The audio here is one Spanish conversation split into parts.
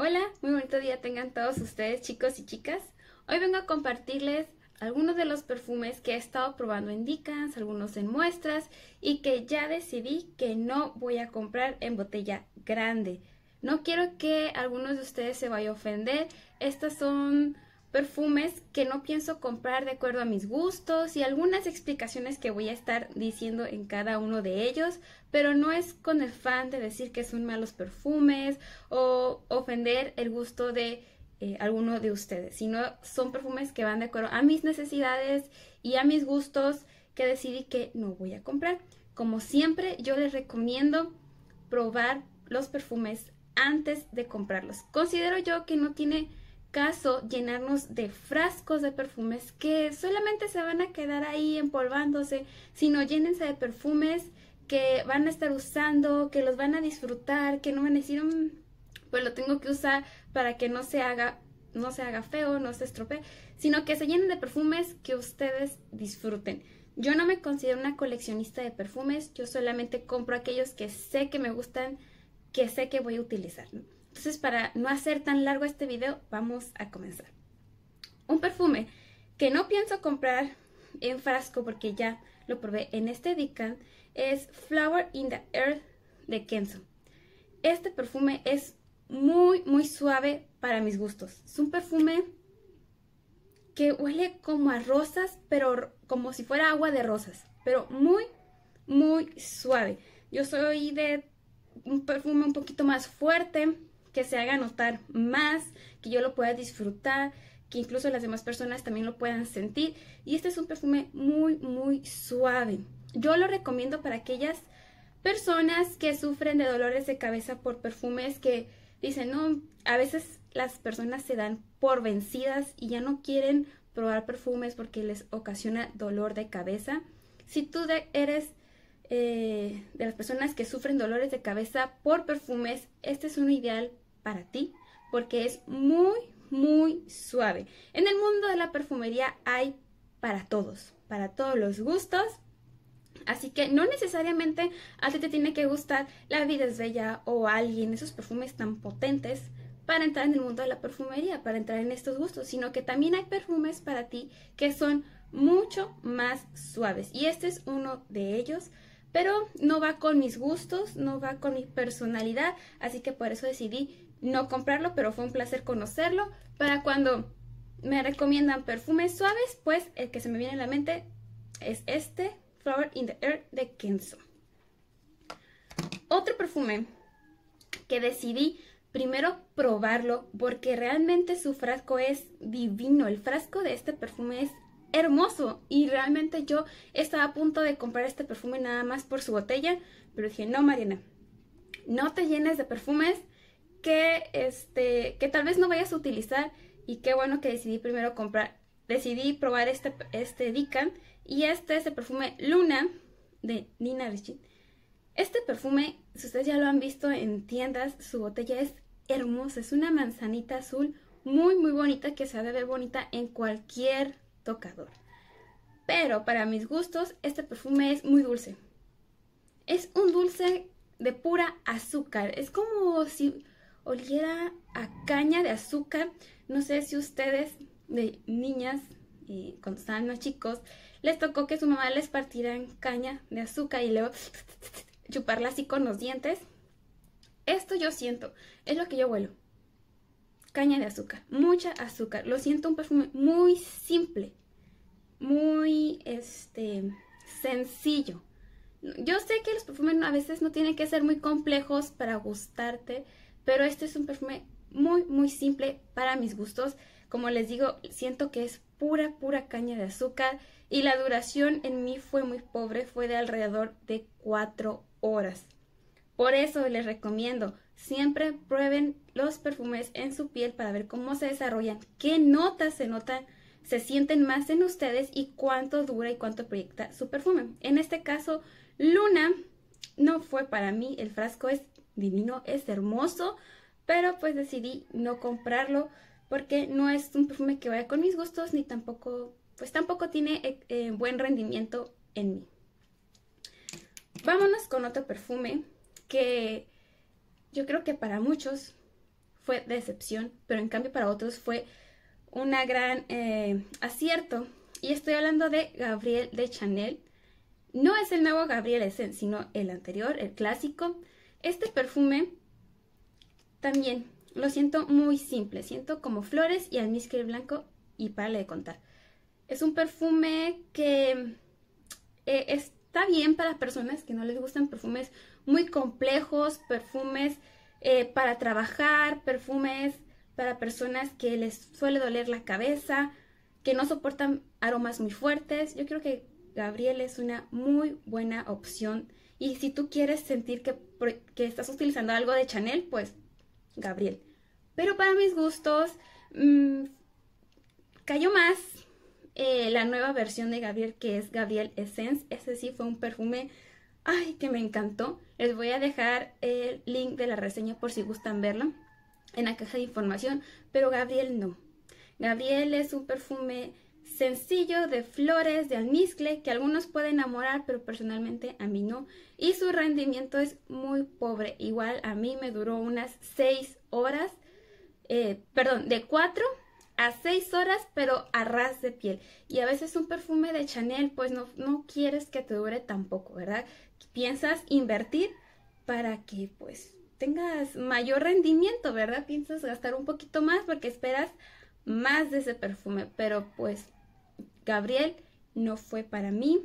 Hola, muy bonito día tengan todos ustedes chicos y chicas. Hoy vengo a compartirles algunos de los perfumes que he estado probando en Dickens, algunos en muestras y que ya decidí que no voy a comprar en botella grande. No quiero que algunos de ustedes se vayan a ofender. Estas son perfumes que no pienso comprar de acuerdo a mis gustos y algunas explicaciones que voy a estar diciendo en cada uno de ellos, pero no es con el fan de decir que son malos perfumes o ofender el gusto de eh, alguno de ustedes, sino son perfumes que van de acuerdo a mis necesidades y a mis gustos que decidí que no voy a comprar. Como siempre, yo les recomiendo probar los perfumes antes de comprarlos. Considero yo que no tiene caso llenarnos de frascos de perfumes que solamente se van a quedar ahí empolvándose, sino llénense de perfumes que van a estar usando, que los van a disfrutar, que no van a decir, mm, pues lo tengo que usar para que no se haga no se haga feo, no se estropee, sino que se llenen de perfumes que ustedes disfruten. Yo no me considero una coleccionista de perfumes, yo solamente compro aquellos que sé que me gustan, que sé que voy a utilizar. Entonces, para no hacer tan largo este video, vamos a comenzar. Un perfume que no pienso comprar en frasco porque ya lo probé en este Dican es Flower in the Earth de Kenzo. Este perfume es muy, muy suave para mis gustos. Es un perfume que huele como a rosas, pero como si fuera agua de rosas, pero muy, muy suave. Yo soy de un perfume un poquito más fuerte, que se haga notar más, que yo lo pueda disfrutar, que incluso las demás personas también lo puedan sentir. Y este es un perfume muy, muy suave. Yo lo recomiendo para aquellas personas que sufren de dolores de cabeza por perfumes que dicen, no, a veces las personas se dan por vencidas y ya no quieren probar perfumes porque les ocasiona dolor de cabeza. Si tú eres eh, de las personas que sufren dolores de cabeza por perfumes, este es un ideal para ti porque es muy, muy suave. En el mundo de la perfumería hay para todos, para todos los gustos. Así que no necesariamente a ti te tiene que gustar La vida es bella o alguien, esos perfumes tan potentes para entrar en el mundo de la perfumería, para entrar en estos gustos, sino que también hay perfumes para ti que son mucho más suaves. Y este es uno de ellos pero no va con mis gustos, no va con mi personalidad, así que por eso decidí no comprarlo, pero fue un placer conocerlo. Para cuando me recomiendan perfumes suaves, pues el que se me viene a la mente es este, Flower in the Air de Kenzo. Otro perfume que decidí primero probarlo porque realmente su frasco es divino. El frasco de este perfume es hermoso y realmente yo estaba a punto de comprar este perfume nada más por su botella, pero dije, no Mariana, no te llenes de perfumes que, este, que tal vez no vayas a utilizar y qué bueno que decidí primero comprar, decidí probar este, este Dican y este es el perfume Luna de Nina Richie. Este perfume, si ustedes ya lo han visto en tiendas, su botella es hermosa, es una manzanita azul muy muy bonita que se debe ver bonita en cualquier tocador. Pero para mis gustos, este perfume es muy dulce. Es un dulce de pura azúcar. Es como si oliera a caña de azúcar. No sé si ustedes, de niñas, y cuando estaban más chicos, les tocó que su mamá les partiera caña de azúcar y luego chuparla así con los dientes. Esto yo siento, es lo que yo huelo caña de azúcar, mucha azúcar. Lo siento, un perfume muy simple, muy este sencillo. Yo sé que los perfumes a veces no tienen que ser muy complejos para gustarte, pero este es un perfume muy, muy simple para mis gustos. Como les digo, siento que es pura, pura caña de azúcar y la duración en mí fue muy pobre, fue de alrededor de 4 horas. Por eso les recomiendo, siempre prueben los perfumes en su piel para ver cómo se desarrollan, qué notas se notan, se sienten más en ustedes y cuánto dura y cuánto proyecta su perfume. En este caso, Luna no fue para mí, el frasco es divino, es hermoso, pero pues decidí no comprarlo porque no es un perfume que vaya con mis gustos ni tampoco, pues tampoco tiene eh, eh, buen rendimiento en mí. Vámonos con otro perfume que yo creo que para muchos fue decepción, pero en cambio para otros fue una gran eh, acierto. Y estoy hablando de Gabriel de Chanel. No es el nuevo Gabriel Essence, sino el anterior, el clásico. Este perfume también lo siento muy simple, siento como flores y almizcle blanco y para de contar. Es un perfume que eh, está bien para personas que no les gustan perfumes muy complejos, perfumes eh, para trabajar, perfumes para personas que les suele doler la cabeza, que no soportan aromas muy fuertes. Yo creo que Gabriel es una muy buena opción. Y si tú quieres sentir que, estás utilizando algo de Chanel, pues Gabriel. Pero para mis gustos, mm, cayó más eh, la nueva versión de Gabriel, que es Gabriel Essence. Ese sí fue un perfume, ay, que me encantó. Les voy a dejar el link de la reseña por si gustan verla en la caja de información, pero Gabriel no. Gabriel es un perfume sencillo de flores, de almizcle, que algunos pueden enamorar, pero personalmente a mí no. Y su rendimiento es muy pobre. Igual a mí me duró unas 6 horas, eh, perdón, de 4 a 6 horas, pero a ras de piel. Y a veces un perfume de Chanel, pues no, no quieres que te dure tampoco, ¿verdad? piensas invertir para que pues tengas mayor rendimiento, ¿verdad? Piensas gastar un poquito más porque esperas más de ese perfume, pero pues Gabriel no fue para mí.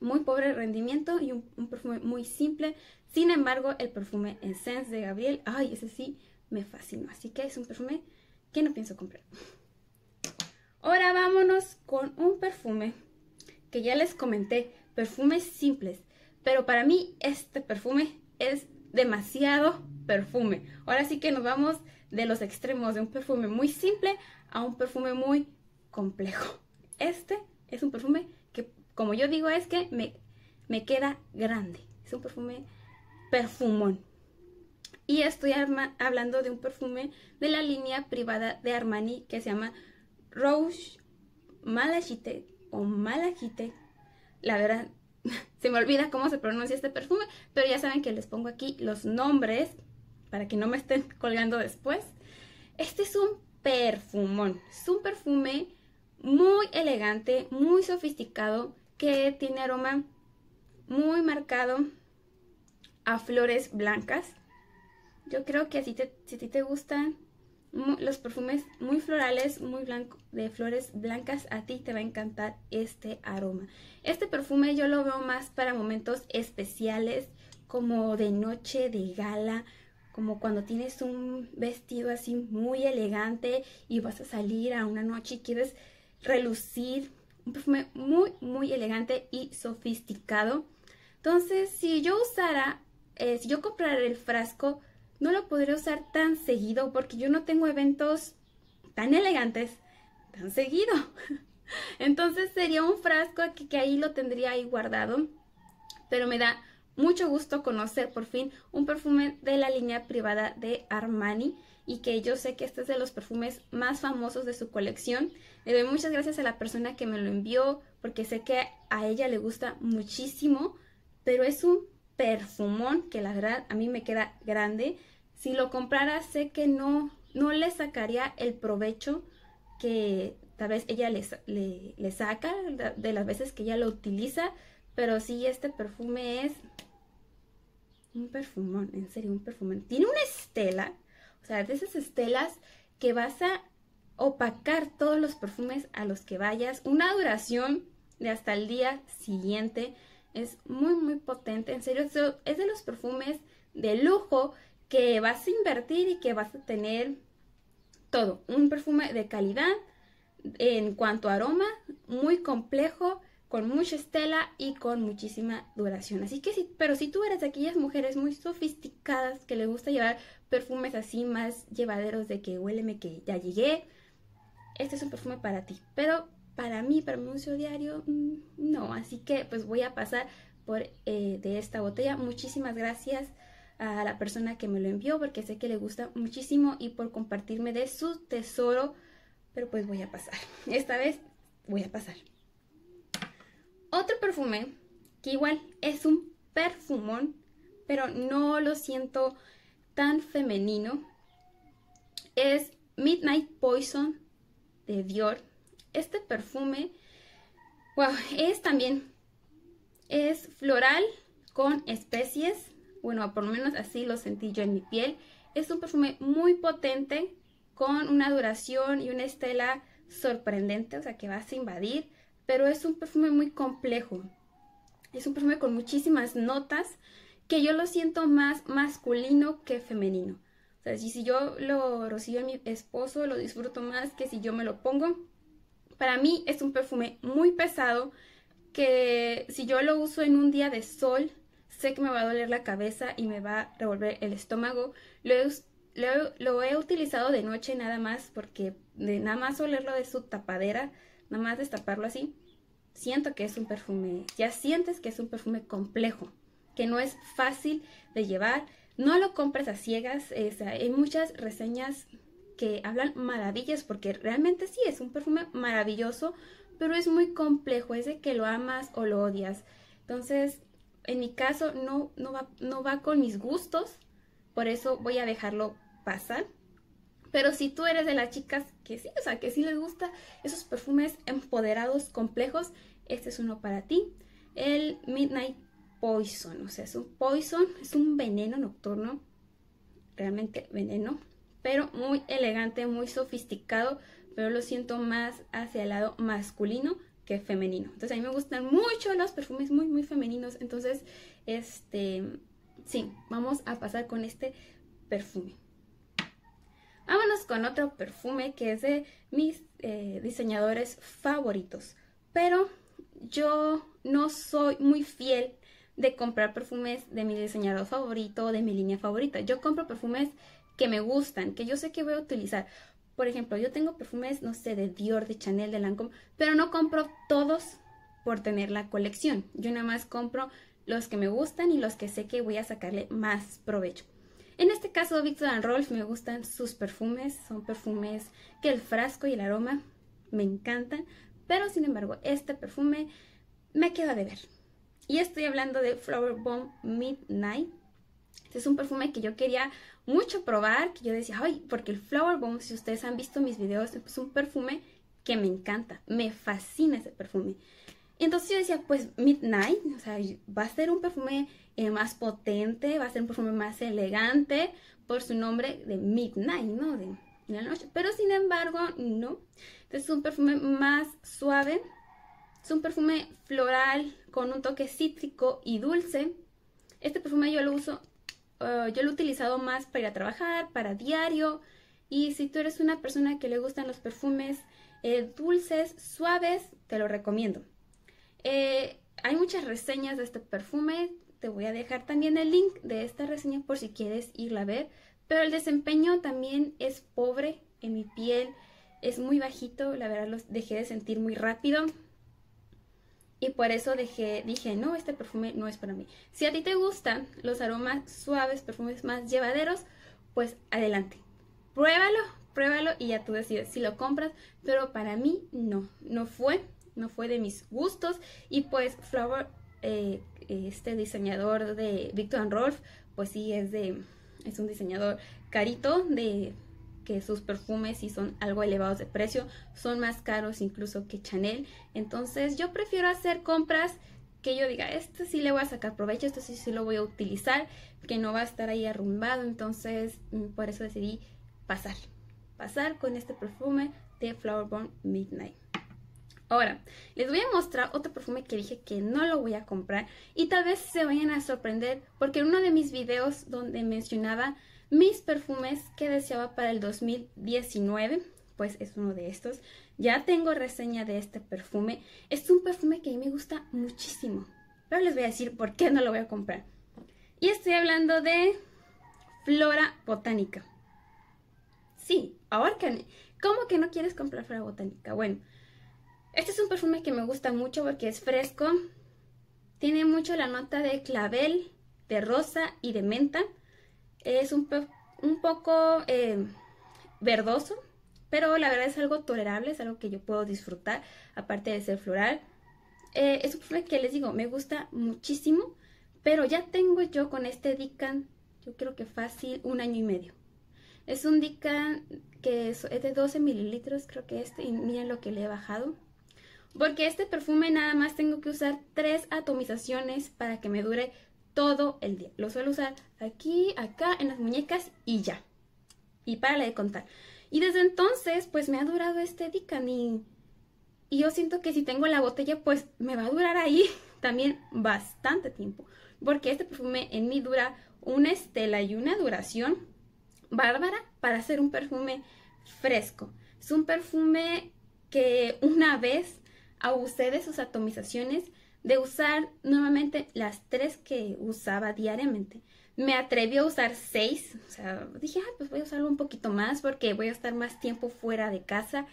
Muy pobre rendimiento y un, perfume muy simple. Sin embargo, el perfume Essence de Gabriel, ay, ese sí me fascinó. Así que es un perfume que no pienso comprar. Ahora vámonos con un perfume que ya les comenté, perfumes simples. Pero para mí este perfume es demasiado perfume. Ahora sí que nos vamos de los extremos de un perfume muy simple a un perfume muy complejo. Este es un perfume que, como yo digo, es que me, me queda grande. Es un perfume perfumón. Y estoy hablando de un perfume de la línea privada de Armani que se llama Rouge Malachite o Malachite. La verdad, se me olvida cómo se pronuncia este perfume, pero ya saben que les pongo aquí los nombres para que no me estén colgando después. Este es un perfumón, es un perfume muy elegante, muy sofisticado, que tiene aroma muy marcado a flores blancas. Yo creo que así si a ti te gustan los perfumes muy florales, muy blancos, de flores blancas, a ti te va a encantar este aroma. Este perfume yo lo veo más para momentos especiales, como de noche, de gala, como cuando tienes un vestido así muy elegante y vas a salir a una noche y quieres relucir. Un perfume muy, muy elegante y sofisticado. Entonces, si yo usara, eh, si yo comprara el frasco no lo podré usar tan seguido porque yo no tengo eventos tan elegantes tan seguido. Entonces sería un frasco que, que, ahí lo tendría ahí guardado. Pero me da mucho gusto conocer por fin un perfume de la línea privada de Armani y que yo sé que este es de los perfumes más famosos de su colección. Le doy muchas gracias a la persona que me lo envió porque sé que a ella le gusta muchísimo, pero es un perfumón que la verdad a mí me queda grande si lo comprara sé que no, no le sacaría el provecho que tal vez ella le, le, le saca de las veces que ella lo utiliza, pero sí este perfume es un perfumón, en serio, un perfumón. Tiene una estela, o sea, de esas estelas que vas a opacar todos los perfumes a los que vayas. Una duración de hasta el día siguiente. Es muy, muy potente. En serio, es de los perfumes de lujo que vas a invertir y que vas a tener todo. Un perfume de calidad en cuanto a aroma, muy complejo, con mucha estela y con muchísima duración. Así que sí, pero si tú eres de aquellas mujeres muy sofisticadas que les gusta llevar perfumes así más llevaderos de que huéleme que ya llegué, este es un perfume para ti. Pero para mí, para mi uso diario, mm, no. Así que pues voy a pasar por eh, de esta botella. Muchísimas gracias a la persona que me lo envió porque sé que le gusta muchísimo y por compartirme de su tesoro, pero pues voy a pasar. Esta vez voy a pasar. Otro perfume que igual es un perfumón, pero no lo siento tan femenino, es Midnight Poison de Dior. Este perfume, wow, es también, es floral con especies bueno, por lo menos así lo sentí yo en mi piel. Es un perfume muy potente, con una duración y una estela sorprendente, o sea, que vas a invadir, pero es un perfume muy complejo. Es un perfume con muchísimas notas que yo lo siento más masculino que femenino. O sea, si yo lo rocío en mi esposo, lo disfruto más que si yo me lo pongo. Para mí es un perfume muy pesado que si yo lo uso en un día de sol, sé que me va a doler la cabeza y me va a revolver el estómago. Lo he, utilizado de noche nada más porque de nada más olerlo de su tapadera, nada más destaparlo así, siento que es un perfume, ya sientes que es un perfume complejo, que no es fácil de llevar. No lo compres a ciegas, hay muchas reseñas que hablan maravillas porque realmente sí es un perfume maravilloso, pero es muy complejo, es de que lo amas o lo odias. Entonces, en mi caso no, va, con mis gustos, por eso voy a dejarlo pasar. Pero si tú eres de las chicas que sí, o sea, que sí les gusta esos perfumes empoderados, complejos, este es uno para ti. El Midnight Poison, o sea, es un poison, es un veneno nocturno, realmente veneno, pero muy elegante, muy sofisticado, pero lo siento más hacia el lado masculino, que femenino. Entonces a mí me gustan mucho los perfumes muy, muy femeninos. Entonces, este, sí, vamos a pasar con este perfume. Vámonos con otro perfume que es de mis eh, diseñadores favoritos. Pero yo no soy muy fiel de comprar perfumes de mi diseñador favorito, de mi línea favorita. Yo compro perfumes que me gustan, que yo sé que voy a utilizar. Por ejemplo, yo tengo perfumes, no sé, de Dior, de Chanel, de Lancome, pero no compro todos por tener la colección. Yo nada más compro los que me gustan y los que sé que voy a sacarle más provecho. En este caso, Victor Rolf me gustan sus perfumes, son perfumes que el frasco y el aroma me encantan, pero sin embargo, este perfume me queda de ver. Y estoy hablando de Flower Bomb Midnight, este es un perfume que yo quería mucho probar, que yo decía, ay, porque el Flower si ustedes han visto mis videos, es un perfume que me encanta, me fascina ese perfume. Entonces yo decía, pues Midnight, o sea, va a ser un perfume eh, más potente, va a ser un perfume más elegante por su nombre de Midnight, ¿no? De, la noche. Pero sin embargo, no. Entonces este es un perfume más suave, es un perfume floral con un toque cítrico y dulce. Este perfume yo lo uso eh, yo lo he utilizado más para ir a trabajar, para diario. Y si tú eres una persona que le gustan los perfumes eh, dulces, suaves, te lo recomiendo. Eh, hay muchas reseñas de este perfume. Te voy a dejar también el link de esta reseña por si quieres irla a ver. Pero el desempeño también es pobre en mi piel. Es muy bajito, la verdad los dejé de sentir muy rápido y por eso dejé, dije, no, este perfume no es para mí. Si a ti te gustan los aromas suaves, perfumes más llevaderos, pues adelante. Pruébalo, pruébalo y ya tú decides si lo compras, pero para mí no, no fue, no fue de mis gustos y pues Flower, eh, este diseñador de Victor and Rolf, pues sí es de, es un diseñador carito de que sus perfumes si son algo elevados de precio, son más caros incluso que Chanel. Entonces yo prefiero hacer compras que yo diga, esto sí le voy a sacar provecho, esto sí, sí lo voy a utilizar, que no va a estar ahí arrumbado. Entonces mm, por eso decidí pasar, pasar con este perfume de Flowerborn Midnight. Ahora, les voy a mostrar otro perfume que dije que no lo voy a comprar y tal vez se vayan a sorprender porque en uno de mis videos donde mencionaba mis perfumes que deseaba para el 2019, pues es uno de estos. Ya tengo reseña de este perfume. Es un perfume que a mí me gusta muchísimo. Pero les voy a decir por qué no lo voy a comprar. Y estoy hablando de flora botánica. Sí, ahorcan. ¿Cómo que no quieres comprar flora botánica? Bueno, este es un perfume que me gusta mucho porque es fresco. Tiene mucho la nota de clavel, de rosa y de menta. Es un, un poco eh, verdoso, pero la verdad es algo tolerable, es algo que yo puedo disfrutar, aparte de ser floral. Eh, es un perfume que les digo, me gusta muchísimo, pero ya tengo yo con este Dican, yo creo que fácil, un año y medio. Es un Dican que es, de 12 mililitros, creo que este, y miren lo que le he bajado. Porque este perfume nada más tengo que usar tres atomizaciones para que me dure todo el día. Lo suelo usar aquí, acá, en las muñecas y ya. Y para de contar. Y desde entonces, pues me ha durado este Dicamin. y, yo siento que si tengo la botella, pues me va a durar ahí también bastante tiempo. Porque este perfume en mí dura una estela y una duración bárbara para hacer un perfume fresco. Es un perfume que una vez abusé de sus atomizaciones de usar nuevamente las tres que usaba diariamente. Me atrevió a usar seis, o sea, dije, ah, pues voy a usarlo un poquito más porque voy a estar más tiempo fuera de casa.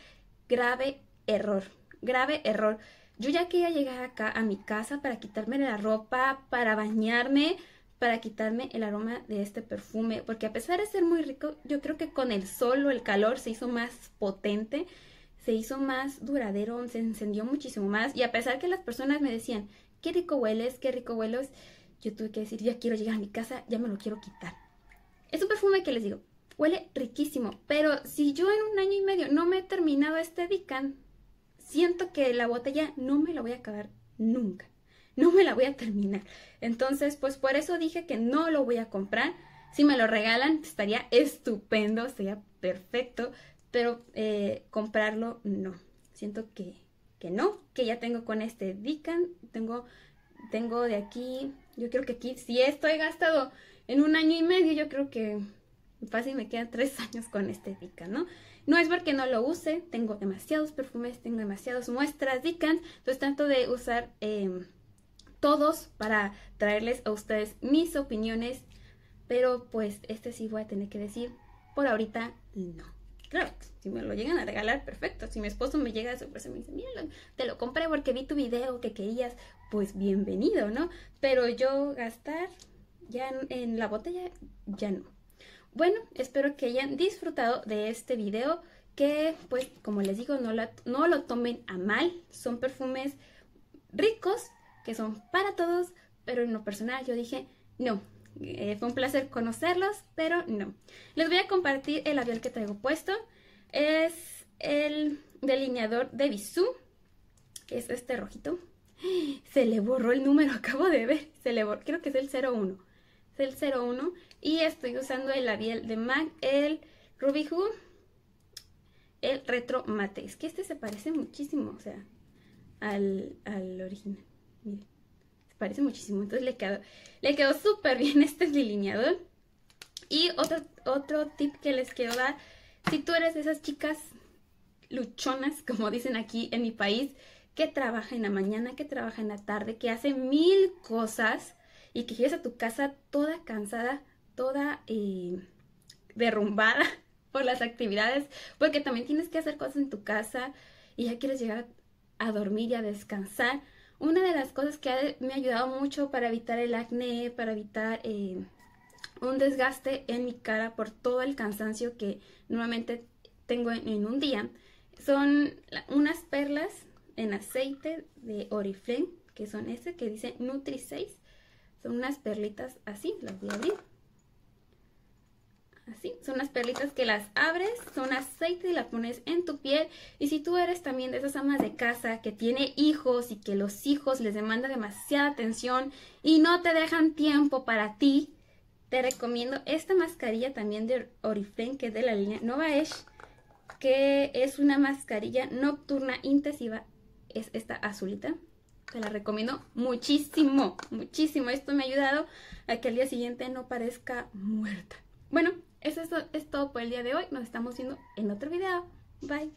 Grave error, grave error. Yo ya quería llegar acá a mi casa para quitarme la ropa, para bañarme, para quitarme el aroma de este perfume, porque a pesar de ser muy rico, yo creo que con el sol o el calor se hizo más potente se hizo más duradero, se encendió muchísimo más. Y a pesar que las personas me decían, qué rico hueles, qué rico hueles, yo tuve que decir, ya quiero llegar a mi casa, ya me lo quiero quitar. Es un perfume que les digo, huele riquísimo, pero si yo en un año y medio no me he terminado este Dican, siento que la botella no me la voy a acabar nunca. No me la voy a terminar. Entonces, pues por eso dije que no lo voy a comprar. Si me lo regalan, estaría estupendo, sería perfecto pero eh, comprarlo no. Siento que, no, que ya tengo con este Dican, tengo, tengo de aquí, yo creo que aquí, si esto he gastado en un año y medio, yo creo que fácil me quedan tres años con este Dican, ¿no? No es porque no lo use, tengo demasiados perfumes, tengo demasiadas muestras Dican entonces tanto de usar em, todos para traerles a ustedes mis opiniones, pero pues este sí voy a tener que decir, por ahorita no. Claro, si me lo llegan a regalar, perfecto. Si mi esposo me llega su sorpresa y me dice, mira, te lo compré porque vi tu video que querías, pues bienvenido, ¿no? Pero yo gastar ya en, la botella, ya no. Bueno, espero que hayan disfrutado de este video, que pues como les digo, no, no lo tomen a mal. Son perfumes ricos, que son para todos, pero en lo personal yo dije, no, eh, fue un placer conocerlos, pero no. Les voy a compartir el labial que traigo puesto. Es el delineador de Que Es este rojito. Se le borró el número, acabo de ver. Se le creo que es el 01. Es el 01. Y estoy usando el labial de MAC, el Ruby Who, el Retro Mate. Es que este se parece muchísimo, o sea, al, al original. Miren parece muchísimo. Entonces le quedó, le quedó súper bien este delineador. Y otro, otro tip que les quiero dar, si tú eres de esas chicas luchonas, como dicen aquí en mi país, que trabaja en la mañana, que trabaja en la tarde, que hace mil cosas y que llegas a tu casa toda cansada, toda eh, derrumbada por las actividades, porque también tienes que hacer cosas en tu casa y ya quieres llegar a dormir y a descansar. Una de las cosas que me ha ayudado mucho para evitar el acné, para evitar eh, un desgaste en mi cara por todo el cansancio que normalmente tengo en, un día, son unas perlas en aceite de Oriflame, que son este que dice Nutri 6. Son unas perlitas así, las voy a abrir. Así, son unas perlitas que las abres, son aceite y la pones en tu piel. Y si tú eres también de esas amas de casa que tiene hijos y que los hijos les demanda demasiada atención y no te dejan tiempo para ti, te recomiendo esta mascarilla también de Oriflame que es de la línea Nova que es una mascarilla nocturna intensiva, es esta azulita. Te la recomiendo muchísimo, muchísimo. Esto me ha ayudado a que al día siguiente no parezca muerta. Bueno, eso es, todo por el día de hoy. Nos estamos viendo en otro video. Bye.